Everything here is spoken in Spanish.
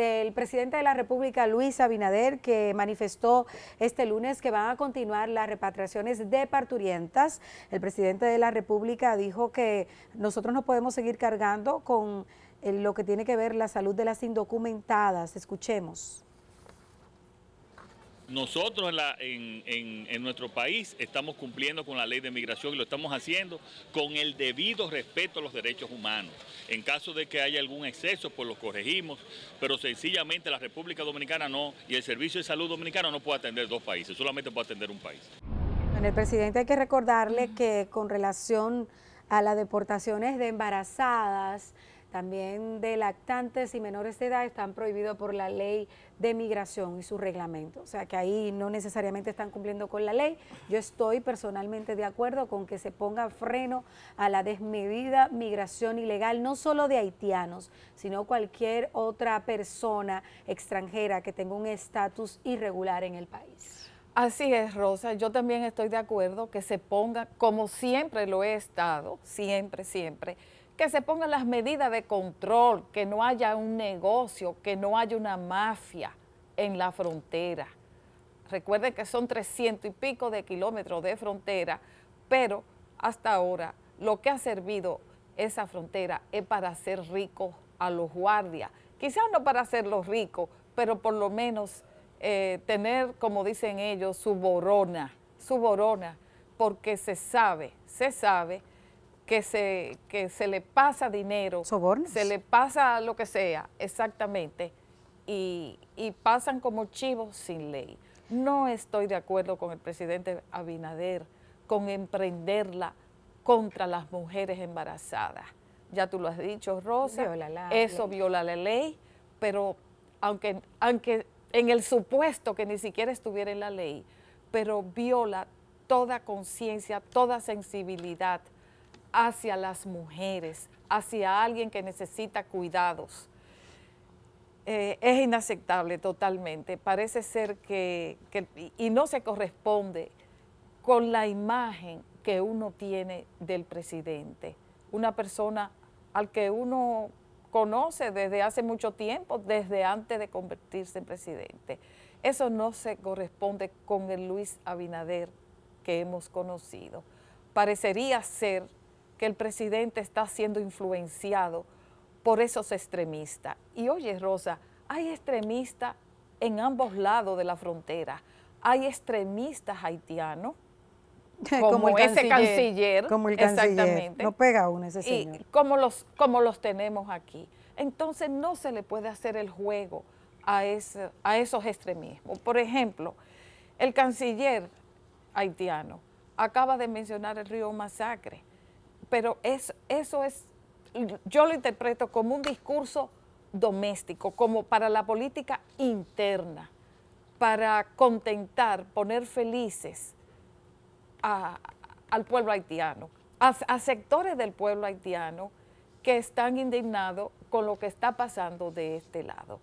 del presidente de la República, Luis Abinader, que manifestó este lunes que van a continuar las repatriaciones de parturientas. El presidente de la República dijo que nosotros no podemos seguir cargando con eh, lo que tiene que ver la salud de las indocumentadas. Escuchemos. Nosotros en, nuestro país estamos cumpliendo con la ley de migración y lo estamos haciendo con el debido respeto a los derechos humanos. En caso de que haya algún exceso, pues lo corregimos, pero sencillamente la República Dominicana no y el Servicio de Salud Dominicano no puede atender dos países, solamente puede atender un país. Bueno, el presidente hay que recordarle que con relación a las deportaciones de embarazadas, también de lactantes y menores de edad están prohibidos por la ley de migración y su reglamento. O sea que ahí no necesariamente están cumpliendo con la ley. Yo estoy personalmente de acuerdo con que se ponga freno a la desmedida migración ilegal, no solo de haitianos, sino cualquier otra persona extranjera que tenga un estatus irregular en el país. Así es, Rosa. Yo también estoy de acuerdo que se ponga, como siempre lo he estado, siempre, siempre que se pongan las medidas de control, que no haya un negocio, que no haya una mafia en la frontera. Recuerden que son trescientos y pico de kilómetros de frontera, pero hasta ahora lo que ha servido esa frontera es para hacer ricos a los guardias. Quizás no para hacerlos ricos, pero por lo menos eh, tener, como dicen ellos, su borona, su borona, porque se sabe, se sabe que se, que se le pasa dinero. Sobornos. Se le pasa lo que sea, exactamente. Y, pasan como chivos sin ley. No estoy de acuerdo con el presidente Abinader con emprenderla contra las mujeres embarazadas. Ya tú lo has dicho, Rosa, eso viola la ley, pero aunque, aunque en el supuesto que ni siquiera estuviera en la ley, pero viola toda conciencia, toda sensibilidad hacia las mujeres, hacia alguien que necesita cuidados. Eh, es inaceptable totalmente. Parece ser que, que, y no se corresponde con la imagen que uno tiene del presidente, una persona al que uno conoce desde hace mucho tiempo, desde antes de convertirse en presidente. Eso no se corresponde con el Luis Abinader que hemos conocido. Parecería ser que el presidente está siendo influenciado por esos extremistas. Y oye, Rosa, hay extremistas en ambos lados de la frontera. Hay extremistas haitianos, como, ese canciller, Como el No pega aún ese señor. como los, como los tenemos aquí. Entonces no se le puede hacer el juego a, a esos extremismos. Por ejemplo, el canciller haitiano acaba de mencionar el río Masacre pero es, eso es, yo lo interpreto como un discurso doméstico, como para la política interna, para contentar, poner felices al pueblo haitiano, a sectores del pueblo haitiano que están indignados con lo que está pasando de este lado.